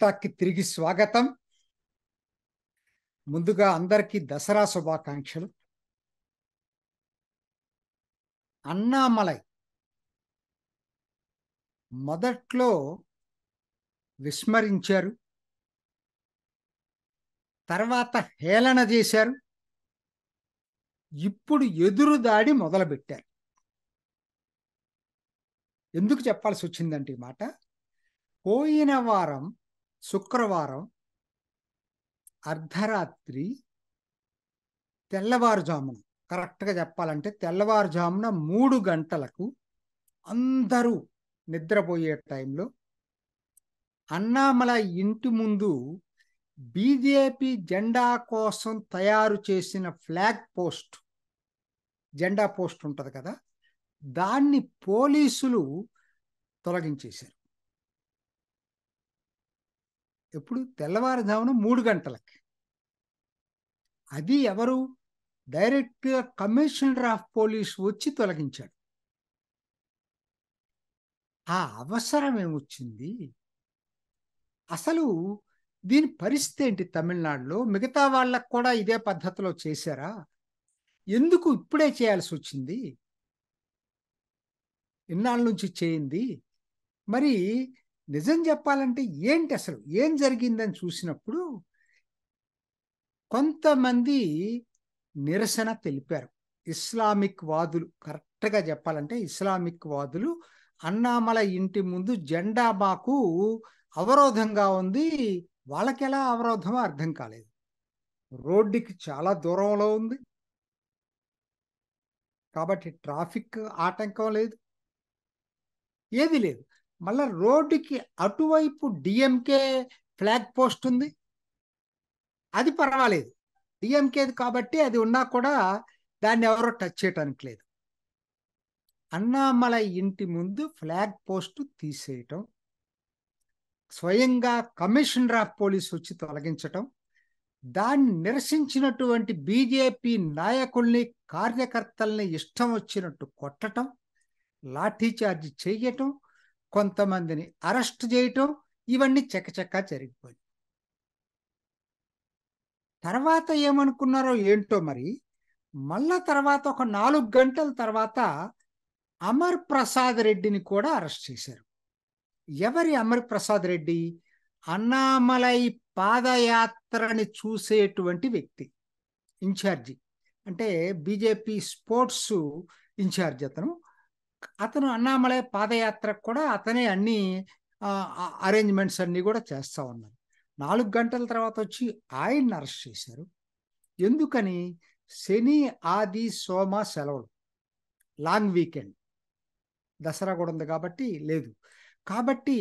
టాక్కి తిరిగి స్వాగతం ముందుగా అందరికీ దసరా శుభాకాంక్షలు అన్నామలై మొదట్లో విస్మరించారు తర్వాత హేళన చేశారు ఇప్పుడు ఎదురుదాడి మొదలుపెట్టారు ఎందుకు చెప్పాల్సి వచ్చిందంటే ఈ మాట పోయిన వారం శుక్రవారం అర్ధరాత్రి తెల్లవారుజామున కరెక్ట్గా చెప్పాలంటే తెల్లవారుజామున మూడు గంటలకు అందరూ నిద్రపోయే టైంలో అన్నామల ఇంటి ముందు బీజేపీ జెండా కోసం తయారు చేసిన ఫ్లాగ్ పోస్ట్ జెండా పోస్ట్ ఉంటుంది కదా దాన్ని పోలీసులు తొలగించేశారు ఎప్పుడు తెల్లవారుజామున మూడు గంటలకి అది ఎవరు డైరెక్ట్గా కమిషనర్ ఆఫ్ పోలీస్ వచ్చి తొలగించాడు ఆ అవసరం ఏమొచ్చింది అసలు దీని పరిస్థితి ఏంటి తమిళనాడులో మిగతా వాళ్ళకు కూడా ఇదే పద్ధతిలో చేశారా ఎందుకు ఇప్పుడే చేయాల్సి వచ్చింది ఇన్నాళ్ళ నుంచి చేయింది మరి నిజం చెప్పాలంటే ఏంటి అసలు ఏం జరిగిందని చూసినప్పుడు కొంతమంది నిరసన తెలిపారు ఇస్లామిక్ వాదులు కరెక్ట్గా చెప్పాలంటే ఇస్లామిక్ వాదులు అన్నామల ఇంటి ముందు జెండా బాకు అవరోధంగా ఉంది వాళ్ళకి ఎలా అవరోధమో అర్థం కాలేదు రోడ్డుకి చాలా దూరంలో ఉంది కాబట్టి ట్రాఫిక్ ఆటంకం లేదు ఏది లేదు మళ్ళా రోడ్డుకి అటువైపు డిఎంకే ఫ్లాగ్ పోస్ట్ ఉంది అది పర్వాలేదు డిఎంకేది కాబట్టి అది ఉన్నా కూడా దాన్ని ఎవరో టచ్ చేయటానికి లేదు అన్నామల ఇంటి ముందు ఫ్లాగ్ పోస్ట్ తీసేయటం స్వయంగా కమిషనర్ ఆఫ్ పోలీస్ వచ్చి తొలగించటం దాన్ని నిరసించినటువంటి బీజేపీ నాయకుల్ని కార్యకర్తల్ని ఇష్టం వచ్చినట్టు కొట్టడం లాఠీచార్జ్ చేయటం కొంతమందిని అరెస్ట్ చేయటం ఇవన్నీ చక్కచక్క జరిగిపోయి తర్వాత ఏమనుకున్నారో ఏంటో మరి మళ్ళా తర్వాత ఒక నాలుగు గంటల తర్వాత అమర్ ప్రసాద్ రెడ్డిని కూడా అరెస్ట్ చేశారు ఎవరి అమర్ ప్రసాద్ రెడ్డి అన్నామలై పాదయాత్రని చూసేటువంటి వ్యక్తి ఇన్ఛార్జి అంటే బీజేపీ స్పోర్ట్స్ ఇన్ఛార్జ్ అతను అతను అన్నామలై పాదయాత్రకు కూడా అతనే అన్ని అరేంజ్మెంట్స్ అన్నీ కూడా చేస్తూ ఉన్నారు నాలుగు గంటల తర్వాత వచ్చి ఆయన్ని అరెస్ట్ చేశారు ఎందుకని శని ఆది సోమ సెలవులు లాంగ్ వీకెండ్ దసరా కూడా ఉంది కాబట్టి లేదు కాబట్టి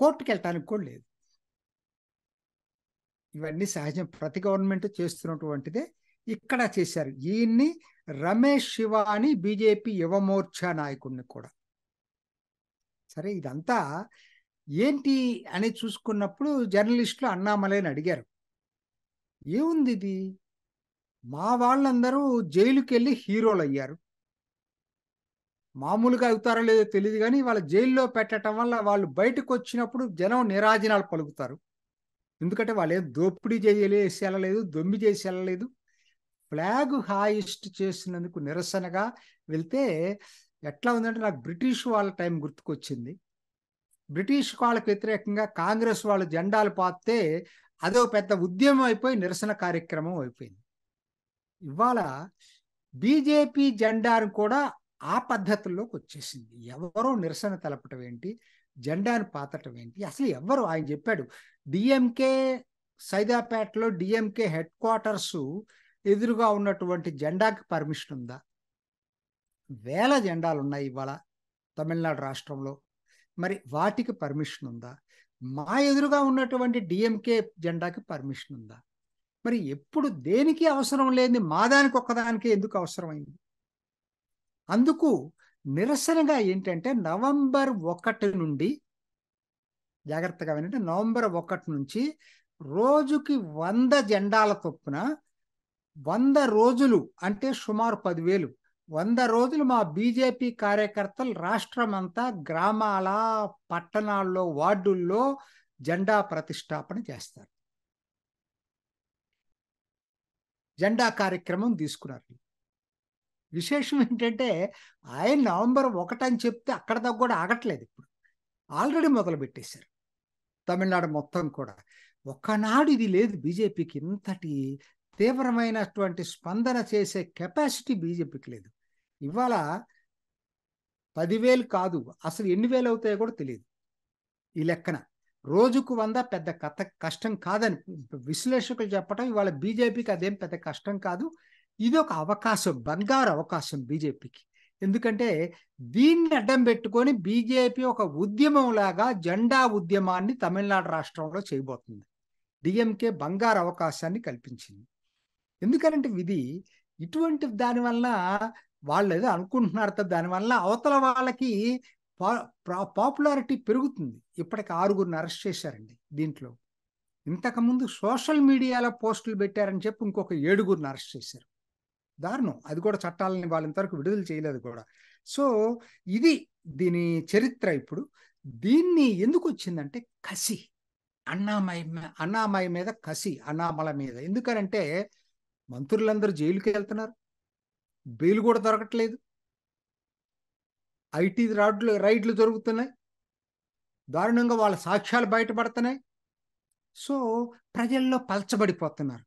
కోర్టుకి వెళ్ళటానికి కూడా లేదు ఇవన్నీ సహజం ప్రతి గవర్నమెంట్ చేస్తున్నటువంటిదే ఇక్కడ చేశారు ఈయన్ని రమేష్ శివాని బీజేపీ యువమోర్చా నాయకుడిని కూడా సరే ఇదంతా ఏంటి అని చూసుకున్నప్పుడు జర్నలిస్టులు అన్నామలేని అడిగారు ఏముంది ఇది మా వాళ్ళందరూ జైలుకి వెళ్ళి హీరోలు అయ్యారు మామూలుగా అవుతారో లేదో తెలియదు కానీ వాళ్ళ జైల్లో పెట్టడం వల్ల వాళ్ళు బయటకు వచ్చినప్పుడు జనం నిరాజనాలు పలుకుతారు ఎందుకంటే వాళ్ళు ఏం దోపిడీ చేయలేదు దొమ్మి చేసేలా లేదు ఫ్లాగ్ హాయిస్ట్ చేసినందుకు నిరసనగా వెళ్తే ఎట్లా ఉందంటే నాకు బ్రిటిష్ వాళ్ళ టైం గుర్తుకొచ్చింది బ్రిటిష్ వాళ్ళకు వ్యతిరేకంగా కాంగ్రెస్ వాళ్ళు జెండాలు పాతే అదో పెద్ద ఉద్యమం అయిపోయి నిరసన కార్యక్రమం అయిపోయింది ఇవాళ బీజేపీ జెండాను కూడా ఆ పద్ధతుల్లోకి వచ్చేసింది ఎవరో నిరసన తెలపటం ఏంటి జెండాను పాతటం ఏంటి అసలు ఎవరు ఆయన చెప్పాడు డిఎంకే సైదాపేటలో డిఎంకే హెడ్ క్వార్టర్సు ఎదురుగా ఉన్నటువంటి జెండాకి పర్మిషన్ ఉందా వేల జెండాలు ఉన్నాయి ఇవాళ తమిళనాడు రాష్ట్రంలో మరి వాటికి పర్మిషన్ ఉందా మా ఎదురుగా ఉన్నటువంటి డిఎంకే జెండాకి పర్మిషన్ ఉందా మరి ఎప్పుడు దేనికి అవసరం లేని మా దానికి ఒక్కదానికే ఎందుకు అవసరమైంది అందుకు నిరసనగా ఏంటంటే నవంబర్ ఒకటి నుండి జాగ్రత్తగా ఏంటంటే నవంబర్ ఒకటి నుంచి రోజుకి వంద జెండాల తొప్పున వంద రోజులు అంటే సుమారు పదివేలు వంద రోజులు మా బీజేపీ కార్యకర్తలు రాష్ట్రం అంతా గ్రామాల పట్టణాల్లో వార్డుల్లో జెండా ప్రతిష్టాపన చేస్తారు జెండా కార్యక్రమం తీసుకున్నారు విశేషం ఏంటంటే ఆయన నవంబర్ ఒకటని చెప్తే అక్కడ దాకా కూడా ఆగట్లేదు ఇప్పుడు ఆల్రెడీ మొదలు పెట్టేశారు తమిళనాడు మొత్తం కూడా ఒక్కనాడు ఇది లేదు బీజేపీకి ఇంతటి తీవ్రమైనటువంటి స్పందన చేసే కెపాసిటీ బీజేపీకి లేదు ఇవాళ పదివేలు కాదు అసలు ఎన్ని వేలు అవుతాయో కూడా తెలియదు ఈ లెక్కన రోజుకు వంద పెద్ద కథ కష్టం కాదని విశ్లేషకులు చెప్పడం ఇవాళ బీజేపీకి అదేం పెద్ద కష్టం కాదు ఇది ఒక అవకాశం బంగారు అవకాశం బీజేపీకి ఎందుకంటే దీన్ని అడ్డం పెట్టుకొని బీజేపీ ఒక ఉద్యమంలాగా జెండా ఉద్యమాన్ని తమిళనాడు రాష్ట్రంలో చేయబోతుంది డిఎంకే బంగారు అవకాశాన్ని కల్పించింది ఎందుకంటే విధి ఇటువంటి దాని వలన వాళ్ళు ఏదో అనుకుంటున్నారు తప్ప దానివల్ల అవతల వాళ్ళకి పాపులారిటీ పెరుగుతుంది ఇప్పటికి ఆరుగురిని అరెస్ట్ చేశారండి దీంట్లో ఇంతకుముందు సోషల్ మీడియాలో పోస్టులు పెట్టారని చెప్పి ఇంకొక ఏడుగురిని అరెస్ట్ చేశారు దారుణం అది కూడా చట్టాలని వాళ్ళంతవరకు విడుదల చేయలేదు కూడా సో ఇది దీని చరిత్ర ఇప్పుడు దీన్ని ఎందుకు వచ్చిందంటే కసి అన్నామయ అన్నామయ మీద కసి అనామల మీద ఎందుకనంటే మంత్రులందరూ జైలుకి వెళ్తున్నారు బెయిల్ కూడా దొరకట్లేదు ఐటీ రాడ్లు రైడ్లు జరుగుతున్నాయి దారుణంగా వాళ్ళ సాక్ష్యాలు బయటపడుతున్నాయి సో ప్రజల్లో పలచబడిపోతున్నారు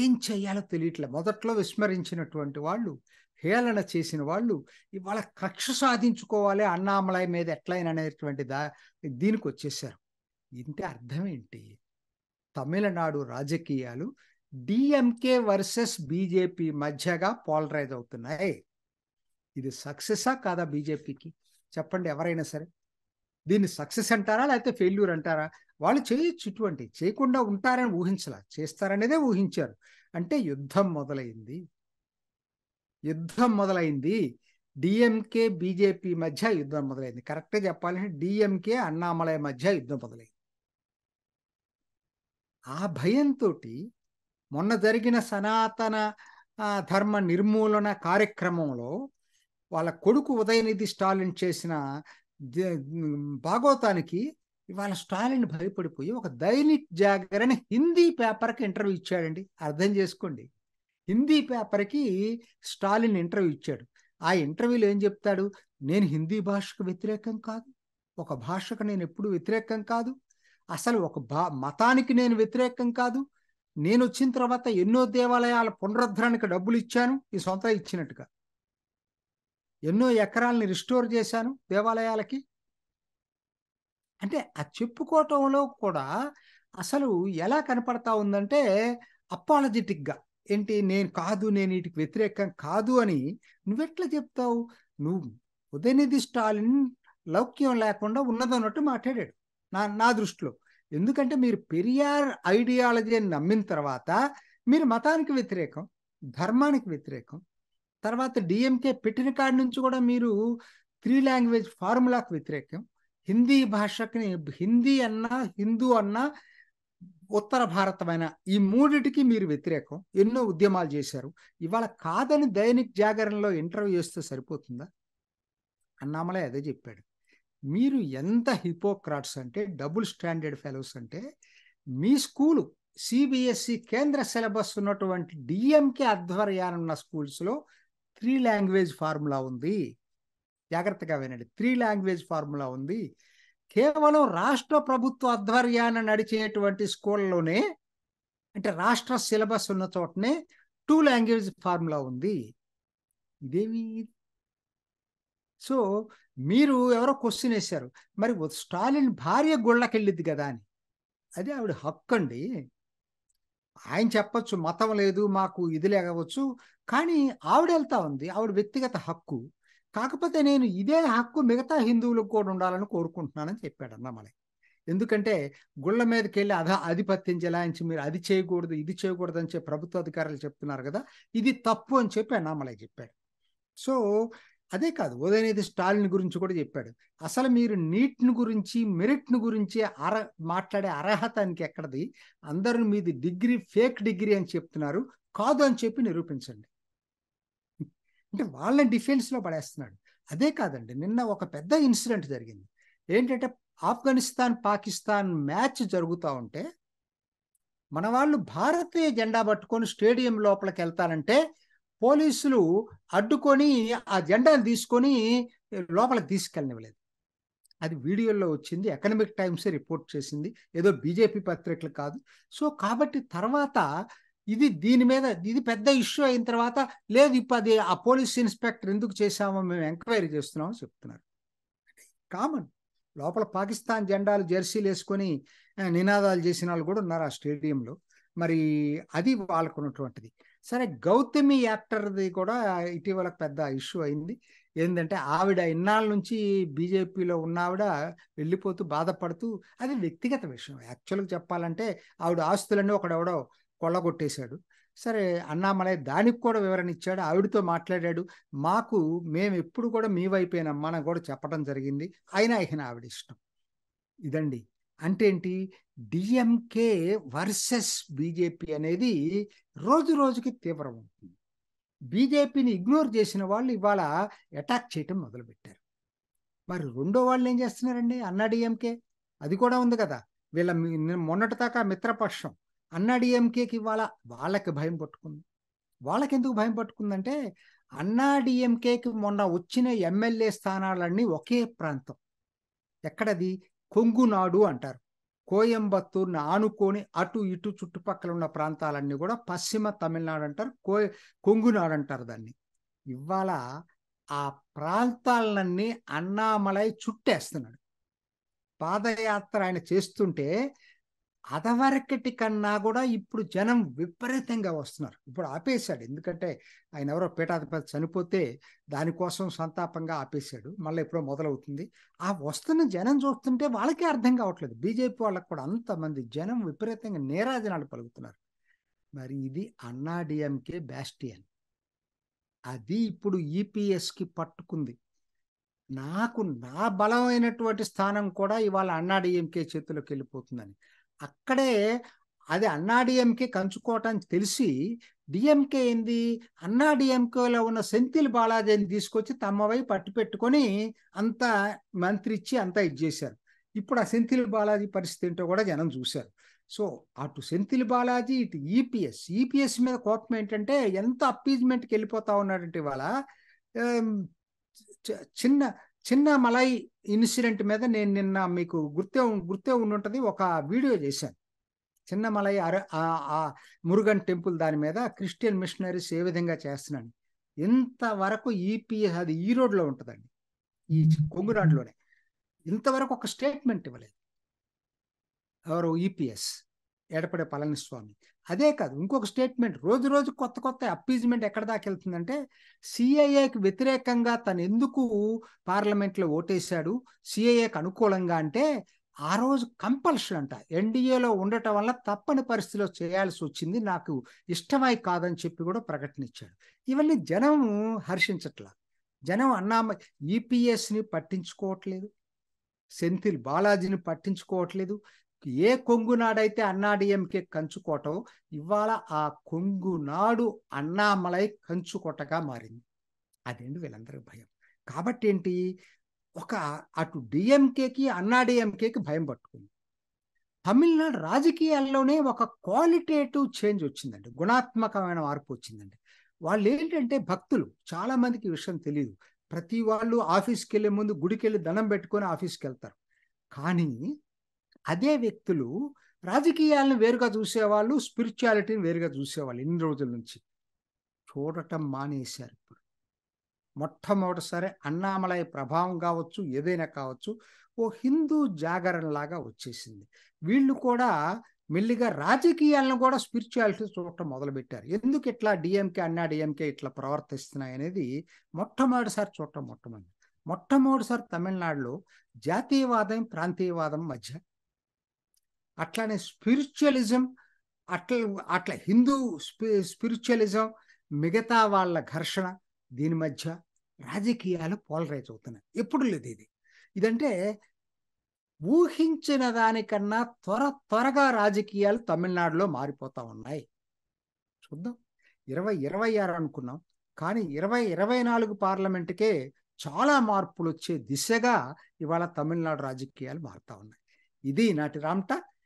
ఏం చేయాలో తెలియట్లే మొదట్లో విస్మరించినటువంటి వాళ్ళు హేళన చేసిన వాళ్ళు ఇవాళ కక్ష సాధించుకోవాలి అన్నామలాయ మీద ఎట్లయిన అనేటువంటి దా దీనికి వచ్చేసారు ఇంతే అర్థం ఏంటి తమిళనాడు రాజకీయాలు డిఎంకే వర్సెస్ బీజేపీ మధ్యగా పోలరైజ్ అవుతున్నాయి ఇది సక్సెసా కాదా బీజేపీకి చెప్పండి ఎవరైనా సరే దీన్ని సక్సెస్ అంటారా లేకపోతే ఫెయిల్యూర్ అంటారా వాళ్ళు చేయొచ్చు ఇటువంటి చేయకుండా ఉంటారని ఊహించలా చేస్తారనేదే ఊహించారు అంటే యుద్ధం మొదలైంది యుద్ధం మొదలైంది డిఎంకే బీజేపీ మధ్య యుద్ధం మొదలైంది కరెక్ట్గా చెప్పాలంటే డిఎంకే అన్నామలయ మధ్య యుద్ధం మొదలైంది ఆ భయంతో మొన్న జరిగిన సనాతన ధర్మ నిర్మూలన కార్యక్రమంలో వాళ్ళ కొడుకు ఉదయనిధి స్టాలిన్ చేసిన భాగవతానికి ఇవాళ స్టాలిన్ భయపడిపోయి ఒక దైనిక్ జాగరణ హిందీ పేపర్కి ఇంటర్వ్యూ ఇచ్చాడండి అర్థం చేసుకోండి హిందీ పేపర్కి స్టాలిన్ ఇంటర్వ్యూ ఇచ్చాడు ఆ ఇంటర్వ్యూలో ఏం చెప్తాడు నేను హిందీ భాషకు వ్యతిరేకం కాదు ఒక భాషకు నేను ఎప్పుడు వ్యతిరేకం కాదు అసలు ఒక భా మతానికి నేను వ్యతిరేకం కాదు నేను వచ్చిన తర్వాత ఎన్నో దేవాలయాల పునరుద్ధరణకు డబ్బులు ఇచ్చాను ఈ సొంత ఇచ్చినట్టుగా ఎన్నో ఎకరాలని రిస్టోర్ చేశాను దేవాలయాలకి అంటే ఆ చెప్పుకోవటంలో కూడా అసలు ఎలా కనపడతా ఉందంటే అపాలజెటిక్గా ఏంటి నేను కాదు నేను వీటికి వ్యతిరేకం కాదు అని నువ్వెట్లా చెప్తావు నువ్వు ఉదయనిధి స్టాలిన్ లౌక్యం లేకుండా ఉన్నదన్నట్టు మాట్లాడాడు నా నా దృష్టిలో ఎందుకంటే మీరు పెరియార్ ఐడియాలజీ అని నమ్మిన తర్వాత మీరు మతానికి వ్యతిరేకం ధర్మానికి వ్యతిరేకం తర్వాత డిఎంకే పెట్టిన కాడి నుంచి కూడా మీరు త్రీ లాంగ్వేజ్ ఫార్ములాకు వ్యతిరేకం హిందీ భాషకి హిందీ అన్నా హిందూ అన్నా ఉత్తర భారతమైన ఈ మూడిటికి మీరు వ్యతిరేకం ఎన్నో ఉద్యమాలు చేశారు ఇవాళ కాదని దైనిక్ జాగరణలో ఇంటర్వ్యూ చేస్తే సరిపోతుందా అన్నామలే అదే చెప్పాడు మీరు ఎంత హిపోక్రాట్స్ అంటే డబుల్ స్టాండర్డ్ ఫెలోస్ అంటే మీ స్కూలు సిబిఎస్ఈ కేంద్ర సిలబస్ ఉన్నటువంటి డిఎంకే ఆధ్వర్యానున్న ఉన్న స్కూల్స్లో త్రీ లాంగ్వేజ్ ఫార్ములా ఉంది జాగ్రత్తగా వినండి త్రీ లాంగ్వేజ్ ఫార్ములా ఉంది కేవలం రాష్ట్ర ప్రభుత్వ ఆధ్వర్యాన్ని నడిచేటువంటి స్కూల్లోనే అంటే రాష్ట్ర సిలబస్ ఉన్న చోటనే టూ లాంగ్వేజ్ ఫార్ములా ఉంది ఇదేమి సో మీరు ఎవరో క్వశ్చన్ వేశారు మరి స్టాలిన్ భార్య గుళ్ళకెళ్ళిద్ది కదా అని అది ఆవిడ హక్కు అండి ఆయన చెప్పచ్చు మతం లేదు మాకు ఇది లేకవచ్చు కానీ ఆవిడ వెళ్తా ఉంది ఆవిడ వ్యక్తిగత హక్కు కాకపోతే నేను ఇదే హక్కు మిగతా హిందువులకు కూడా ఉండాలని కోరుకుంటున్నానని చెప్పాడు అన్నమలై ఎందుకంటే గుళ్ళ మీదకి వెళ్ళి అధ ఆధిపత్యం చెలాయించి మీరు అది చేయకూడదు ఇది చేయకూడదు అని చెప్పి ప్రభుత్వ అధికారులు చెప్తున్నారు కదా ఇది తప్పు అని చెప్పి అన్నామలై చెప్పాడు సో అదే కాదు ఉదయనిధి స్టాలిన్ గురించి కూడా చెప్పాడు అసలు మీరు నీట్ని గురించి మెరిట్ని గురించి అర మాట్లాడే అర్హత అని ఎక్కడది అందరూ మీది డిగ్రీ ఫేక్ డిగ్రీ అని చెప్తున్నారు కాదు అని చెప్పి నిరూపించండి అంటే వాళ్ళని డిఫెన్స్లో పడేస్తున్నాడు అదే కాదండి నిన్న ఒక పెద్ద ఇన్సిడెంట్ జరిగింది ఏంటంటే ఆఫ్ఘనిస్తాన్ పాకిస్తాన్ మ్యాచ్ జరుగుతూ ఉంటే మన వాళ్ళు భారతీయ జెండా పట్టుకొని స్టేడియం లోపలికి వెళ్తారంటే పోలీసులు అడ్డుకొని ఆ జెండాను తీసుకొని లోపలికి తీసుకెళ్ళనివ్వలేదు అది వీడియోలో వచ్చింది ఎకనమిక్ టైమ్సే రిపోర్ట్ చేసింది ఏదో బీజేపీ పత్రికలు కాదు సో కాబట్టి తర్వాత ఇది దీని మీద ఇది పెద్ద ఇష్యూ అయిన తర్వాత లేదు ఇప్పుడు అది ఆ పోలీస్ ఇన్స్పెక్టర్ ఎందుకు చేశామో మేము ఎంక్వైరీ చేస్తున్నామని చెప్తున్నారు కామన్ లోపల పాకిస్తాన్ జెండాలు జెర్సీలు వేసుకొని నినాదాలు చేసిన వాళ్ళు కూడా ఉన్నారు ఆ స్టేడియంలో మరి అది వాళ్ళకున్నటువంటిది సరే గౌతమి యాక్టర్ది కూడా ఇటీవల పెద్ద ఇష్యూ అయింది ఏంటంటే ఆవిడ ఇన్నాళ్ళ నుంచి బీజేపీలో ఉన్న ఆవిడ వెళ్ళిపోతూ బాధపడుతూ అది వ్యక్తిగత విషయం యాక్చువల్గా చెప్పాలంటే ఆవిడ ఆస్తులన్నీ ఒకడెవడో కొల్లగొట్టేశాడు సరే అన్నామలై దానికి కూడా వివరణ ఇచ్చాడు ఆవిడతో మాట్లాడాడు మాకు మేము ఎప్పుడు కూడా మీ వైపేనమ్మా అని కూడా చెప్పడం జరిగింది అయినా ఆయన ఆవిడ ఇష్టం ఇదండి అంటే ఏంటి డిఎంకే వర్సెస్ బీజేపీ అనేది రోజు రోజుకి తీవ్రమవుతుంది బీజేపీని ఇగ్నోర్ చేసిన వాళ్ళు ఇవాళ అటాక్ చేయటం మొదలుపెట్టారు మరి రెండో వాళ్ళు ఏం చేస్తున్నారండి అన్నాడీఎంకే అది కూడా ఉంది కదా వీళ్ళ మొన్నటి దాకా మిత్రపక్షం అన్నాడీఎంకేకి ఇవాళ వాళ్ళకి భయం పట్టుకుంది వాళ్ళకెందుకు భయం పట్టుకుందంటే అన్నాడీఎంకేకి మొన్న వచ్చిన ఎమ్మెల్యే స్థానాలన్నీ ఒకే ప్రాంతం ఎక్కడది కొంగునాడు అంటారు కోయంబత్తూర్ని ఆనుకొని అటు ఇటు చుట్టుపక్కల ఉన్న ప్రాంతాలన్నీ కూడా పశ్చిమ తమిళనాడు అంటారు కో కొంగునాడు అంటారు దాన్ని ఇవాళ ఆ ప్రాంతాలన్నీ అన్నామలై చుట్టేస్తున్నాడు పాదయాత్ర ఆయన చేస్తుంటే అదవరకటి కన్నా కూడా ఇప్పుడు జనం విపరీతంగా వస్తున్నారు ఇప్పుడు ఆపేశాడు ఎందుకంటే ఆయన ఎవరో పీఠాధిపతి చనిపోతే దానికోసం సంతాపంగా ఆపేశాడు మళ్ళీ ఎప్పుడో మొదలవుతుంది ఆ వస్తున్న జనం చూస్తుంటే వాళ్ళకే అర్థం కావట్లేదు బీజేపీ వాళ్ళకు కూడా అంతమంది జనం విపరీతంగా నేరాజనాలు పలుకుతున్నారు మరి ఇది అన్నాడిఎంకే బ్యాస్టియన్ అది ఇప్పుడు ఈపీఎస్కి పట్టుకుంది నాకు నా బలమైనటువంటి స్థానం కూడా ఇవాళ అన్నాడీఎంకే చేతిలోకి వెళ్ళిపోతుందని అక్కడే అది అన్నాడీఎంకే కంచుకోవటం తెలిసి డిఎంకే ఏంది అన్నాడీఎంకేలో ఉన్న సెంతిల్ బాలాజీని తీసుకొచ్చి తమ పట్టు పెట్టుకొని అంతా మంత్రి ఇచ్చి అంతా ఇది చేశారు ఇప్పుడు ఆ సెంతిల్ బాలాజీ పరిస్థితి ఏంటో కూడా జనం చూశారు సో అటు సెంతిల్ బాలాజీ ఇటు ఈపీఎస్ ఈపీఎస్ మీద కోపం ఏంటంటే ఎంత అప్పీజ్మెంట్కి వెళ్ళిపోతా ఉన్నాడంటే ఇవాళ చిన్న చిన్న మలై ఇన్సిడెంట్ మీద నేను నిన్న మీకు గుర్తే గుర్తే ఉంటుంది ఒక వీడియో చేశాను చిన్న మలై మురుగన్ టెంపుల్ దాని మీద క్రిస్టియన్ మిషనరీస్ ఏ విధంగా చేస్తున్నాను ఇంతవరకు ఈపీఎస్ అది ఈ రోడ్లో ఉంటుందండి ఈ కొంగురాడ్లోనే ఇంతవరకు ఒక స్టేట్మెంట్ ఇవ్వలేదు ఎవరు ఈపీఎస్ ఎడపడే పళనిస్వామి అదే కాదు ఇంకొక స్టేట్మెంట్ రోజు రోజు కొత్త కొత్త అప్పీజ్మెంట్ ఎక్కడ దాకా వెళ్తుందంటే సిఐఏకి వ్యతిరేకంగా తను ఎందుకు పార్లమెంట్లో ఓటేశాడు సిఐఏకి అనుకూలంగా అంటే ఆ రోజు కంపల్షన్ అంట ఎన్డీఏలో ఉండటం వల్ల తప్పని పరిస్థితిలో చేయాల్సి వచ్చింది నాకు ఇష్టమై కాదని చెప్పి కూడా ప్రకటన ఇచ్చాడు ఇవన్నీ జనం హర్షించట్లా జనం అన్నా ఈపీఎస్ని పట్టించుకోవట్లేదు సెంథిల్ బాలాజీని పట్టించుకోవట్లేదు ఏ కొంగునాడైతే అన్నాడీఎంకే కంచుకోటో ఇవాళ ఆ కొంగునాడు అన్నామలై కంచుకోటగా మారింది అదేంటి వీళ్ళందరికీ భయం కాబట్టి ఏంటి ఒక అటు డిఎంకేకి అన్నాడీఎంకేకి భయం పట్టుకుంది తమిళనాడు రాజకీయాల్లోనే ఒక క్వాలిటేటివ్ చేంజ్ వచ్చిందండి గుణాత్మకమైన మార్పు వచ్చిందండి వాళ్ళు ఏంటంటే భక్తులు చాలా మందికి విషయం తెలియదు ప్రతి వాళ్ళు ఆఫీస్కి వెళ్ళే ముందు గుడికి వెళ్ళి దండం పెట్టుకొని ఆఫీస్కి వెళ్తారు కానీ అదే వ్యక్తులు రాజకీయాలను వేరుగా చూసేవాళ్ళు స్పిరిచువాలిటీని వేరుగా చూసేవాళ్ళు ఇన్ని రోజుల నుంచి చూడటం మానేశారు ఇప్పుడు మొట్టమొదటిసారి అన్నామలయ ప్రభావం కావచ్చు ఏదైనా కావచ్చు ఓ హిందూ జాగరణలాగా వచ్చేసింది వీళ్ళు కూడా మెల్లిగా రాజకీయాలను కూడా స్పిరిచువాలిటీ చూడటం మొదలుపెట్టారు ఎందుకు ఇట్లా డిఎంకే అన్నా డిఎంకే ఇట్లా ప్రవర్తిస్తున్నాయి అనేది మొట్టమొదటిసారి చూడటం మొట్టమొదటి మొట్టమొదటిసారి తమిళనాడులో జాతీయవాదం ప్రాంతీయవాదం మధ్య అట్లానే స్పిరిచువలిజం అట్లా అట్లా హిందూ స్పి స్పిరిచువలిజం మిగతా వాళ్ళ ఘర్షణ దీని మధ్య రాజకీయాలు పోలరైజ్ అవుతున్నాయి ఎప్పుడు లేదు ఇది ఇదంటే ఊహించిన దానికన్నా త్వర త్వరగా రాజకీయాలు తమిళనాడులో మారిపోతా ఉన్నాయి చూద్దాం ఇరవై ఇరవై ఆరు అనుకున్నాం కానీ ఇరవై ఇరవై నాలుగు పార్లమెంటుకే చాలా మార్పులు వచ్చే దిశగా ఇవాళ తమిళనాడు రాజకీయాలు మారుతా ఉన్నాయి ఇది నాటి రామ్టా